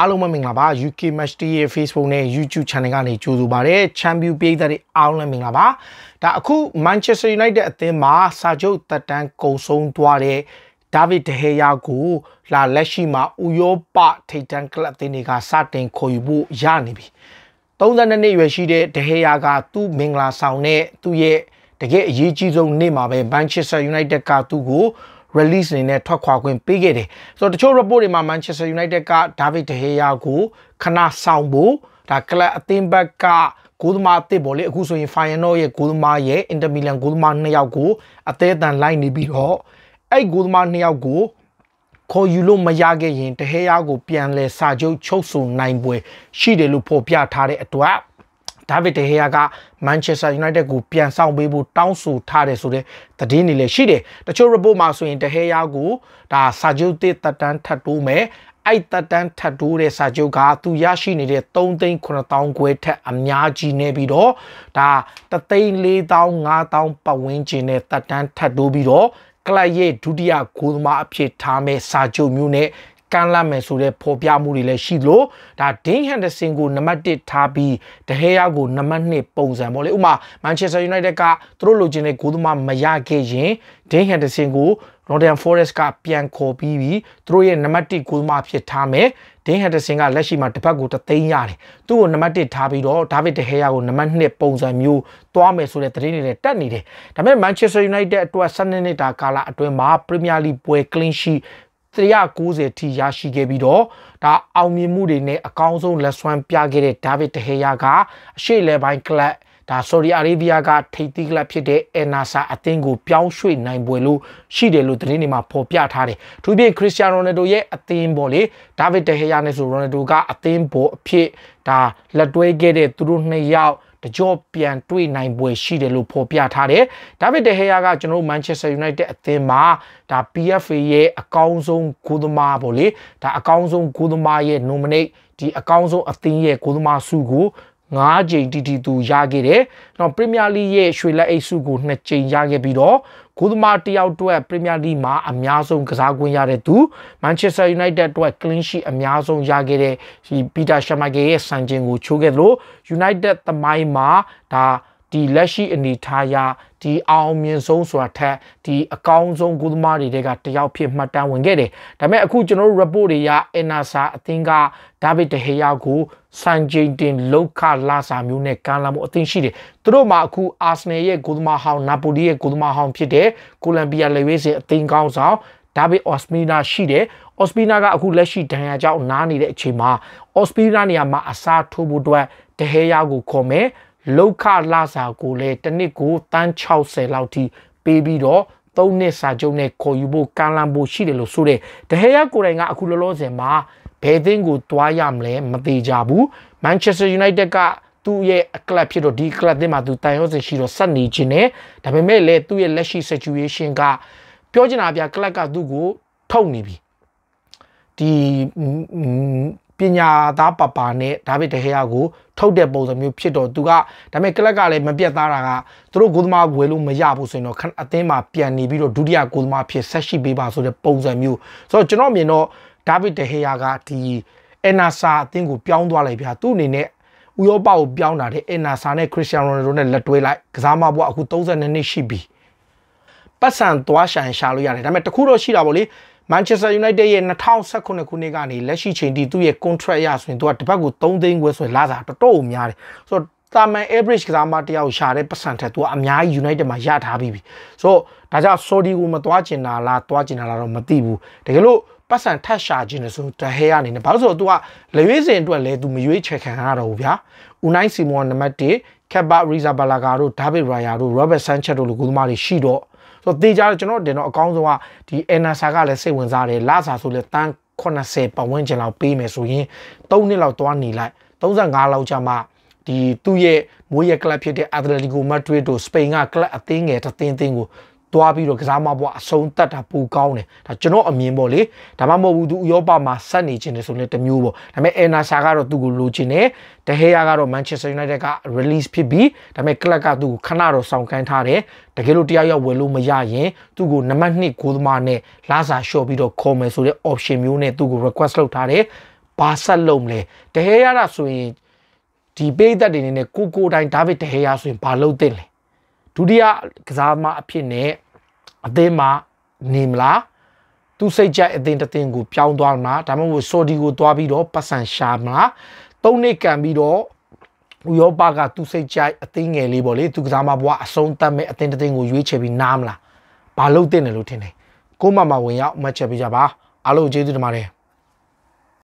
အားလုံးပဲမင်္ဂလာပါ UK Match TV ရဲ့ Facebook နဲ့ YouTube Channel ကနေကြိုဆိုပါရစေ။ Champion ပြည်သက်တွေအားလုံးမင်္ဂလာပါ။ဒါအခု Manchester United အသင်းမှာစာချုပ်သက်တမ်းကုန်ဆုံးသွားတဲ့ David De Gea ကိုလာလက်ရှိမှာဥရောပထိပ်တန်းကလပ်အသင်းတွေကစတင်ခေါ်ယူဖို့ရနေပြီ။32နှစ်အရွယ်ရှိတဲ့ De Gea ကသူ့မင်္ဂလာဆောင်နဲ့သူ့ရဲ့တကယ်အရေးကြီးဆုံးနေ့မှာပဲ Manchester United ကသူ့ကို release အနေနဲ့ထွက်ခွာခွင့်ပေးခဲ့တယ်။ဆိုတော့တချို့ report တွေမှာ Manchester United က David De Gea ကိုခဏဆောင်ဖို့ဒါ club အသင်းဘက်ကဂိုးသမားအသစ်ပေါ့လေအခုဆိုရင် Feyenoord ရဲ့ဂိုးသမားရဲ့ Inter Milan ဂိုးသမားနှစ်ယောက်ကိုအသေးအတန်လိုက်နေပြီးတော့အဲ့ဂိုးသမားနှစ်ယောက်ကိုခေါ်ယူလို့မရခဲ့ရင်တဟဲရားကိုပြန်လဲစာချုပ်ချုပ်ဆိုနိုင်ပွဲ ရှိတယ်လို့ဖော်ပြထားတဲ့အတွက်ဒါဗစ်ဒေဟယာကမန်ချက်စတာယူနိုက်တက်ကိုပြန်ဆောင်ပေးဖို့တောင်းဆိုထားတယ်ဆိုတဲ့သတင်းတွေလည်းရှိတယ်တချို့ report မှာဆိုရင်ဒေဟယာကိုဒါစာချုပ်သစ်တက်တန်းထပ်တိုးမယ်အဲ့တက်တန်းထပ်တိုးတဲ့စာချုပ်ကသူရရှိနေတဲ့3သိန်း9000ခွဲထက်အများကြီးနေပြီးတော့ဒါ3သိန်း4000 5000ပတ်ဝန်းကျင်နဲ့တက်တန်းထပ်တိုးပြီးတော့ကလပ်ရဲ့ဒုတိယဂိုးသမားအဖြစ်ထားမဲ့စာချုပ်မျိုးနဲ့ကမ်းလှမ်းမယ်ဆိုတဲ့ဖော်ပြမှုတွေလည်းရှိသလိုဒါဒိန်းဟန်ဒဆင်ကိုနံပါတ်1ထားပြီးဒဟေယာကိုနံပါတ်2ပုံစံပေါ့လေဥမာမန်ချက်စတာယူနိုက်တက်ကသူတို့လိုချင်တဲ့ဂိုးသမားမရခဲ့ရင်ဒိန်းဟန်ဒဆင်ကို Northern Forest ကပြန်ခေါ်ပြီးပြီးသူတို့ရဲ့နံပါတ်1ဂိုးသမားဖြစ်ထားမယ်ဒင်းဟက်တဆင်ကလက်ရှိမှာတစ်ဖက်ကိုတသိန်းရတယ်သူ့ကိုနံပါတ်1ထားပြီးတော့ဒါဗစ်ဒဟဲယာကိုနံပါတ်2ပုံစံမျိုးသွားမယ်ဆိုတဲ့သတင်းတွေနဲ့တက်နေတယ်ဒါပေမဲ့ Manchester United အတွက်12နှစ်တာကာလအတွင်းမှာ Premier League ပွဲ clean sheet 390ထိရရှိခဲ့ပြီးတော့ဒါအောင်မြင်မှုတွေနဲ့အကောင်းဆုံးလက်စွမ်းပြခဲ့တဲ့ဒါဗစ်တဟေယာကအရှေ့လယ်ပိုင်းကလပ်ဒါဆော်ဒီအာရေဗီးယားကထိပ်သီးကလပ်ဖြစ်တဲ့အနာဆာအသင်းကိုပြောင်းရွှေ့နိုင်ပွဲလို့ရှိတယ်လို့သတင်းတွေမှာဖော်ပြထားတယ်။သူပြင်ခရစ္စတီယာနိုနယ်ဒိုရဲ့အသင်းပေါ်လေဒါဗစ်တဟေယာနဲ့ဆိုရိုနယ်ဒိုကအသင်းပေါ်အဖြစ်ဒါလက်တွဲခဲ့တဲ့သူတို့နှစ်ယောက်တကြောပြန်တွေ့နိုင်ပွဲရှိတယ်လို့ဖော်ပြထားတယ်။ဒါဗစ်ဒေဟယာကကျွန်တော်တို့ Manchester United အသင်းမှာဒါ PFA ရဲ့အကောင်းဆုံးဂိုးသမားပေါ့လေ။ဒါအကောင်းဆုံးဂိုးသမားရဲ့ nominate ဒီအကောင်းဆုံးအသင်းရဲ့ဂိုးသမားဆုကို9ကြိမ်တီတီသူရခဲ့တယ်။နောက်ပရီးမီးယားလိရဲ့ရွှေလက်အိတ်စုကို2ကြိမ်ရခဲ့ပြီးတော့ဂိုးသမားတယောက်အတွက်ပရီးမီးယားလိမှာ အများဆုံးကစားကွင်းရတဲ့သူမန်ချက်စတာယူနိုက်တက်အတွက် clean sheet အများဆုံးရခဲ့တဲ့ပီတာရှမိုက်ကရဲ့စံချိန်ကိုချိုးခဲ့သလို United သမိုင်းမှာဒါဒီလက်ရှိအနေထားရဒီအောင်မြင်ဆုံးဆိုတာထက်ဒီအကောင်းဆုံးကုသမားတွေတဲကတယောက်ဖြစ်မှတ်တမ်းဝင်ခဲ့တယ်။ဒါပေမဲ့အခုကျွန်တော်တို့ report တွေရ NASA အသင်းကဒါဗစ်တဟေယာကိုစံချိန်တင်လောက်ခလာစာမျိုးနဲ့ကန်လာမှုအသင်းရှိတယ်။သူတို့မှာအခုအာဆနယ်ရဲ့ကုသမားဟောင်းနာပိုလီရဲ့ကုသမားဟောင်းဖြစ်တဲ့ကိုလံဘီယာလက်ရွေးစင်အသင်းကောင်းဆောင်ဒါဗစ်အော့စမီနာရှိတယ်။အော့စမီနာကအခုလက်ရှိဒဏ်ရာကြောင့်နားနေတဲ့အချိန်မှာအော့စမီနာနေရာမှာအစားထိုးဖို့အတွက်တဟေယာကိုခေါ်မယ်။လောက်ခလာစာကိုလည်းတစ်နှစ်ကိုတန်း60လောက်ထိပေးပြီးတော့၃နှစ်စာချုပ်နဲ့ခေါ်ယူဖို့ကမ်းလှမ်းဖို့ရှိတယ်လို့ဆိုတဲ့တဟေရကိုယ်တိုင်ကအခုလောလောဆယ်မှာဘယ်သင်းကိုသွားရမလဲမသေးကြဘူးမန်ချက်စတာယူနိုက်တက်ကသူ့ရဲ့အကလပ်ဖြစ်တော့ဒီကလပ်သင်းမှာသူတန်ရောစင်ရှိတော့ဆက်နေခြင်း ਨੇ ဒါပေမဲ့လည်းသူ့ရဲ့လက်ရှိ situation ကပြောချင်တာဗျာကလပ်ကသူ့ကိုထုတ်နေပြီဒီပညာသားပပနဲ့ဒါဗစ်ဒေဟယာကိုထုတ်တဲ့ပုံစံမျိုးဖြစ်တော့သူကဒါပေမဲ့ကလပ်ကလည်းမပြတ်သားတာကသူတို့ဂိုးသမားဝယ်လို့မရဘူးဆိုရင်တော့အသင်းမှာပြန်နေပြီးတော့ဒုတိယဂိုးသမားဖြစ်ဆက်ရှိပေးပါဆိုတဲ့ပုံစံမျိုးဆိုတော့ကျွန်တော်မြင်တော့ဒါဗစ်ဒေဟယာကဒီအနာဆာအသင်းကိုပြောင်းသွားလိုက်ဗျာသူ့အနေနဲ့ဥရောပကိုပြောင်းလာတဲ့အနာဆာနဲ့ခရစ်စတီယာနိုရိုနဲ့လက်တွဲလိုက်ကစားမဘွားအခု32နှစ်ရှိပြီပတ်စံသွားရှန်ရှာလို့ရတယ်ဒါပေမဲ့တခုတော့ရှိတာပေါ့လေ Manchester United ရဲ့2019ခုနှစ်ကနေလက်ရှိချိန်ထိသူ့ရဲ့ contract ရဆိုရင်သူကတစ်ပတ်ကို3သိန်းခွဲဆိုရင်လစာတော်တော်များတယ်ဆိုတော့တာမန် average ကစားမတယောက်ရှာတဲ့ပတ်စံထက်သူကအများကြီး United မှာရထားပြီးပြီဆိုတော့ဒါကြောင့် Saudi ကိုမသွားကျင်တာလားသွားကျင်တာလားတော့မသိဘူးတကယ်လို့ပတ်စံထက်ရှာခြင်းလို့ဆိုတဟဲရအနေနဲ့ဘာလို့ဆိုတော့ तू ကလရွေးစင်အတွက်လဲ तू မရွေးချက်ခံရတော့ဘူးဗျာ Unai Simon နံပါတ်1 Kepa Arrizabalaga တို့ David Raya တို့ Robert Sanchez တို့လူကူသမားတွေရှိတော့ဆိုတော့တေချာကျွန်တော်တင်တော့အကောင်းဆုံးကဒီ Enasa ကလည်းစိတ်ဝင်စားတယ်လစာဆိုလည်းတန်း80ပတ်ဝန်းကျင်လောက်ပေးမယ်ဆိုရင်3နှစ်လောက်သွားနေလိုက်35လောက်ကြာမှဒီသူ့ရဲ့မွေးရကလပ်ဖြစ်တဲ့ Atletico Madrid တို့ Spain ကကလပ်အသင်းငယ်တစ်သင်းသင်းကိုသွားပြီးတော့ကစားမပွားအဆုံးတတ်တာပိုကောင်းတယ်ဒါကျွန်တော်အမြင်ပေါ့လေဒါမှမဟုတ်ဘူးသူဥရောပမှာဆက်နေခြင်းတယ်ဆိုလည်းတမျိုးပေါ့ဒါပေမဲ့အဲနာရှာကတော့သူ့ကိုလိုချင်တယ်တဟေယာကတော့ Manchester United က release ဖြစ်ပြီးဒါပေမဲ့ club ကသူ့ကိုခဏတော့စောင့်ခိုင်းထားတယ်တကယ်လို့တရားရောက်ဝယ်လို့မရရင်သူ့ကိုနံပါတ်2ဂိုးသမားနဲ့လာစာလျှော့ပြီးတော့ခေါ်မယ်ဆိုတဲ့ option မျိုးနဲ့သူ့ကို request လုပ်ထားတယ်ဘာဆက်လုပ်မလဲတဟေယာကဆိုရင်ဒီပေးသက်တွေနေနဲ့ကိုကိုတိုင်းဒါဗစ်တဟေယာဆိုရင်ဘာလုပ်သင့်လဲဒုတိယကစားမအဖြစ်နဲ့အသင်းမှာနေမလားသူစိတ်ကြိုက်အသင်းတစ်သင်းကိုပြောင်းသွားမလားဒါမှမဟုတ်ဆော်ဒီကိုသွားပြီးတော့ပတ်စံရှာမလားသုံးနှစ်ကန်ပြီးတော့ဥရောပကသူစိတ်ကြိုက်အသင်းငယ်လေးပေါ့လေသူကစားမဘွားအဆုံးသတ်မဲ့အသင်းတစ်သင်းကိုရွေးချယ်ပြီးနားမလားဘာလို့တင်တယ်လို့ထင်တယ်ကိုမမဝင်ရောက်မှတ်ချက်ပေးကြပါအားလုံးကျေးဇူးတင်ပါတယ်